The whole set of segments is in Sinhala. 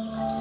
Oh.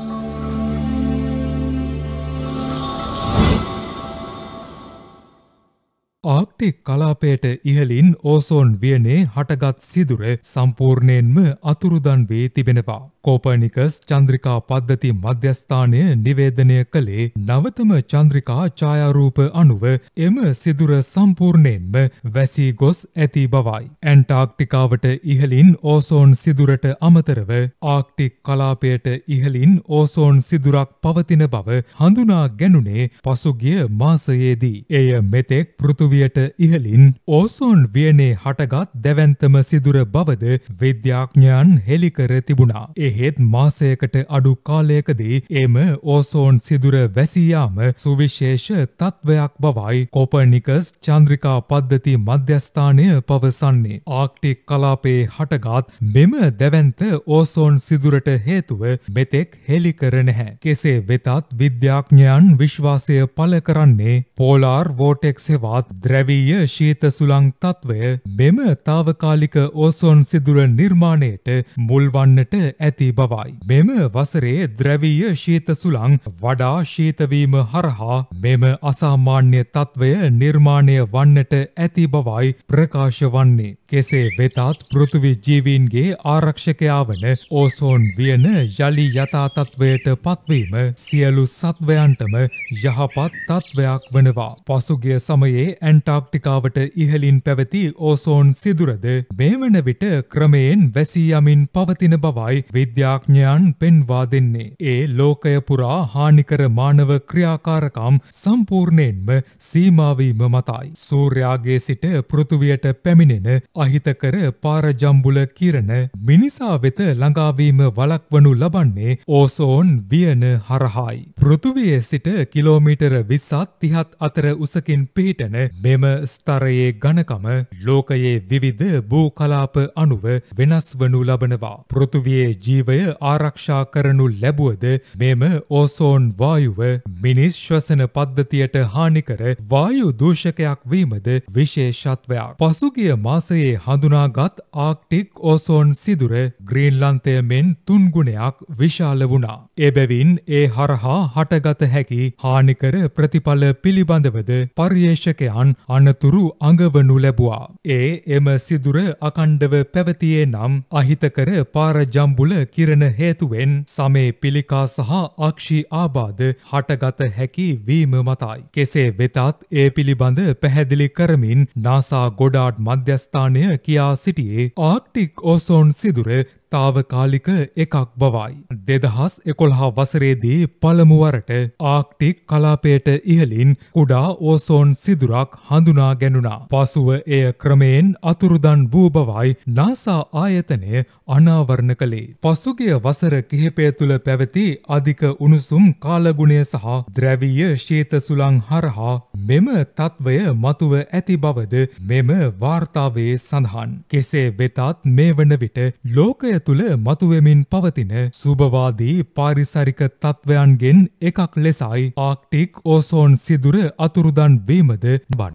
ආක්ටික් කලාපයට ඉහලින් ඕසෝන් වියනේ හටගත් සිදුර සම්පූර්ණයෙන්ම අතුරුදන් වී තිබෙනවා. කෝපනිකස් චන්ද්‍රිකා පද්ධති මධ්‍යස්ථානය නිවේදනය කළේ නවතම චන්ද්‍රිකා ඡායාරූප අනුව එම සිදුර සම්පූර්ණයෙන්ම වැසී ගොස් ඇති බවයි. ඇන්ටාක්ටිකාවට ඉහලින් ඕසෝන් සිදුරට අමතරව ආක්ටික් කලාපයට ඉහලින් ඕසෝන් සිදුරක් පවතින බව හඳුනා ගැනුනේ පසුගිය මාසයේදී. එය මෙතෙක් පෘතු පෘතුවියට ඉහලින් ඕසෝන් වියනේ හටගත් දැවන්තම සිදුර බවද විද්‍යාඥයන් හෙළිකර තිබුණා. එහෙත් මාසයකට අඩු කාලයකදී එම ඕසෝන් සිදුර වැසීයාම සුවිශේෂ තත්ත්වයක් බවයි කොපර්නිකස් චන්ද්‍රිකා පද්ධති මධ්‍යස්ථානය පවසන්නේ. ආක්ටික් කලාපේ හටගත් මෙම දැවන්ත ඕසෝන් සිදුරට හේතුව මෙතෙක් හෙළිකර නැහැ. කෙසේ වෙතත් විද්‍යාඥයන් විශ්වාසය පල කරන්නේ පෝලාර් වෝටෙක් හෙවත් ද්‍රැවීය ශීත සුළං තත්ත්වය මෙම තාවකාලික ඕසොන් සිදුර නිර්මාණයට මුල්වන්නට ඇති බවයි. මෙම වසරේ ද්‍රැවීය ශීත සුළං වඩා ශීතවීම හරහා මෙම අසාමාන්‍ය තත්ත්වය නිර්මාණය වන්නට ඇති බවයි ප්‍රකාශ වන්නේ. කෙසේ වෙතත් පෘතුවි ජීවීන්ගේ ආරක්ෂකයා වන ඕසෝන් වියන යළි යථාතත්වයට පත්වීම සියලු සත්වයන්ටම යහපත් තත්ත්වයක් වනවා. පසුගිය සමයේ ඇන්ටාක්ටිකාවට ඉහලින් පැවති ඕසෝන් සිදුරද මේ වන විට ක්‍රමයෙන් වැසීයමින් පවතින බවයි විද්‍යාඥයන් පෙන්වා දෙන්නේ. ඒ ලෝකය පුරා හානිකර මානව ක්‍රියාකාරකම් සම්පූර්ණයෙන්ම සීමාවීම මතයි. සූර්යාගේ සිට පෘතුවයට පැමිණෙන අහිතකර පාරජම්බුල කිරණ මිනිසා වෙත ළඟාවීම වලක්වනු ලබන්නේ ඕසෝන් වියන හරහායි. පෘතුවයේ සිට කිලෝමීටර විස්සත් තිහත් අතර උසකින් පිහිටන මෙම ස්තරයේ ඝනකම ලෝකයේ විවිධ භූ කලාප අනුව වෙනස් වනු ලබනවා. පෘථුවියේ ජීවය ආරක්ෂා කරනු ලැබුවද මෙම ඕසෝන් වායුව මිනිස් ශ්වසන පද්ධතියට හානි කර වායු දූෂකයක් වීමද විශේෂත්වයක්. පසුගිය මාසයේ හඳුනාගත් ආක්ටික් ඕසෝන් සිදුර ග්‍රීන්ලන්තය මෙන් තුන් ගුණයක් විශාල වුණා. එබැවින් ඒ හරහා හටගත හැකි හානිකර ප්‍රතිඵල පිළිබඳවද පර්යේෂකයන් සටහන් අනතුරු අඟවනු ලැබුවා. ඒ එම සිදුර අකණ්ඩව පැවතියේ නම් අහිතකර පාරජම්බුල කිරණ හේතුවෙන් සමේ පිළිකා සහ අක්ෂි ආබාධ හටගත හැකි වීම මතයි. කෙසේ වෙතත් ඒ පිළිබඳ පැහැදිලි කරමින් නාසා ගොඩාඩ් මධ්‍යස්ථානය කියා සිටියේ ආක්ටික් ඕසෝන් සිදුර තාවකාලික එකක් බවයි. දෙදහස් එකොළහා වසරේදී පළමුුවරට ආක්ටික් කලාපයට ඉහලින් කුඩා ඕසෝන් සිදුරක් හඳුනා ගැනුණා. පසුව එය ක්‍රමයෙන් අතුරුදන් වූ බවයි නාසා ආයතනය අනාවරණ කළේ. පසුගිය වසර කිහිපය තුළ පැවති අධික උණුසුම් කාලගුණය සහ ද්‍රැවීය ශීත සුළං හරහා මෙම තත්ත්වය මතුව ඇති බවද මෙම වාර්තාවේ සඳහන්. කෙසේ වෙතත් මේ වන විට ලෝකය ලෝකය තුළ මතුවෙමින් පවතින සුභවාදී පාරිසරික තත්ත්වයන්ගෙන් එකක් ලෙසයි ආක්ටික් ඕසෝන් සිදුර අතුරුදන් වීමද බන්.